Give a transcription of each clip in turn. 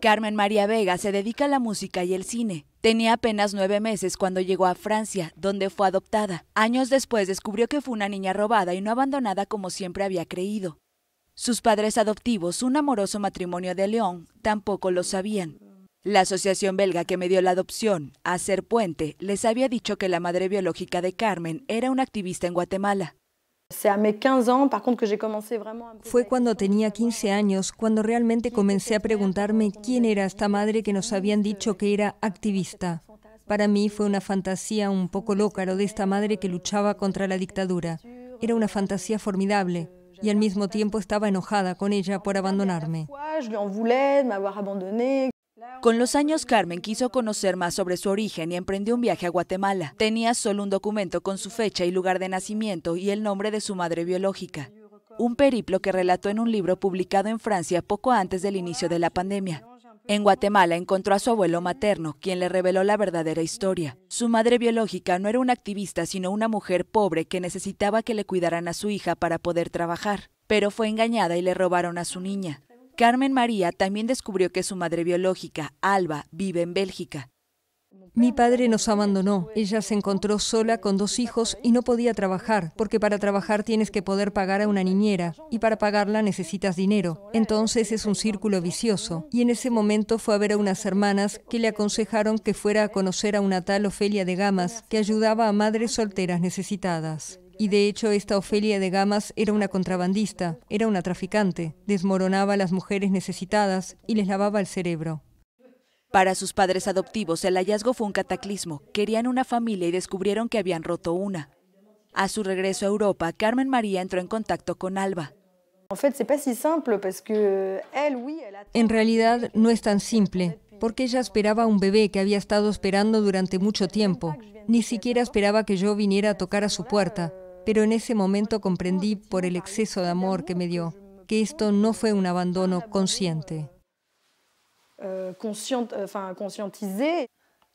Carmen María Vega se dedica a la música y el cine. Tenía apenas nueve meses cuando llegó a Francia, donde fue adoptada. Años después descubrió que fue una niña robada y no abandonada como siempre había creído. Sus padres adoptivos, un amoroso matrimonio de León, tampoco lo sabían. La asociación belga que me dio la adopción, Hacer Puente, les había dicho que la madre biológica de Carmen era una activista en Guatemala. Fue cuando tenía 15 años cuando realmente comencé a preguntarme quién era esta madre que nos habían dicho euh, que era activista. Para mí fue una fantasía un poco loca de esta madre que luchaba contra la dictadura. Era una fantasía formidable y al mismo tiempo estaba enojada con ella por abandonarme. Con los años, Carmen quiso conocer más sobre su origen y emprendió un viaje a Guatemala. Tenía solo un documento con su fecha y lugar de nacimiento y el nombre de su madre biológica. Un periplo que relató en un libro publicado en Francia poco antes del inicio de la pandemia. En Guatemala encontró a su abuelo materno, quien le reveló la verdadera historia. Su madre biológica no era una activista, sino una mujer pobre que necesitaba que le cuidaran a su hija para poder trabajar, pero fue engañada y le robaron a su niña. Carmen María también descubrió que su madre biológica, Alba, vive en Bélgica. Mi padre nos abandonó. Ella se encontró sola con dos hijos y no podía trabajar, porque para trabajar tienes que poder pagar a una niñera y para pagarla necesitas dinero. Entonces es un círculo vicioso. Y en ese momento fue a ver a unas hermanas que le aconsejaron que fuera a conocer a una tal Ofelia de Gamas, que ayudaba a madres solteras necesitadas. Y de hecho esta Ofelia de Gamas era una contrabandista, era una traficante, desmoronaba a las mujeres necesitadas y les lavaba el cerebro. Para sus padres adoptivos el hallazgo fue un cataclismo. Querían una familia y descubrieron que habían roto una. A su regreso a Europa, Carmen María entró en contacto con Alba. En realidad no es tan simple, porque ella esperaba un bebé que había estado esperando durante mucho tiempo. Ni siquiera esperaba que yo viniera a tocar a su puerta pero en ese momento comprendí por el exceso de amor que me dio que esto no fue un abandono consciente. Eh, eh,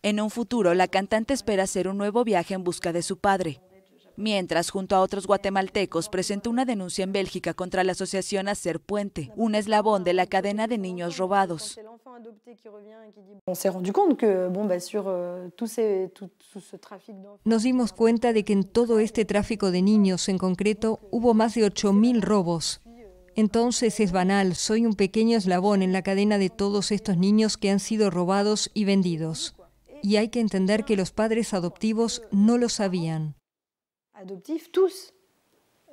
en un futuro, la cantante espera hacer un nuevo viaje en busca de su padre mientras junto a otros guatemaltecos presentó una denuncia en Bélgica contra la asociación Hacer Puente, un eslabón de la cadena de niños robados. Nos dimos cuenta de que en todo este tráfico de niños en concreto hubo más de 8.000 robos. Entonces es banal, soy un pequeño eslabón en la cadena de todos estos niños que han sido robados y vendidos. Y hay que entender que los padres adoptivos no lo sabían adoptifs, tous,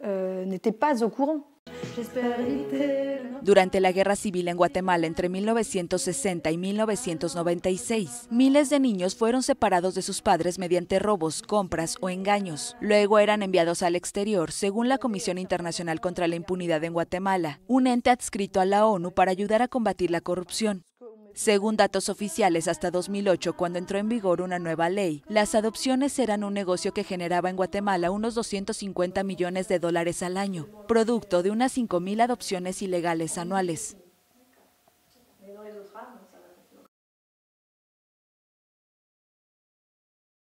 euh, pas au Durante la Guerra Civil en Guatemala entre 1960 y 1996, miles de niños fueron separados de sus padres mediante robos, compras o engaños. Luego eran enviados al exterior, según la Comisión Internacional contra la Impunidad en Guatemala, un ente adscrito a la ONU para ayudar a combatir la corrupción. Según datos oficiales, hasta 2008, cuando entró en vigor una nueva ley, las adopciones eran un negocio que generaba en Guatemala unos 250 millones de dólares al año, producto de unas 5.000 adopciones ilegales anuales.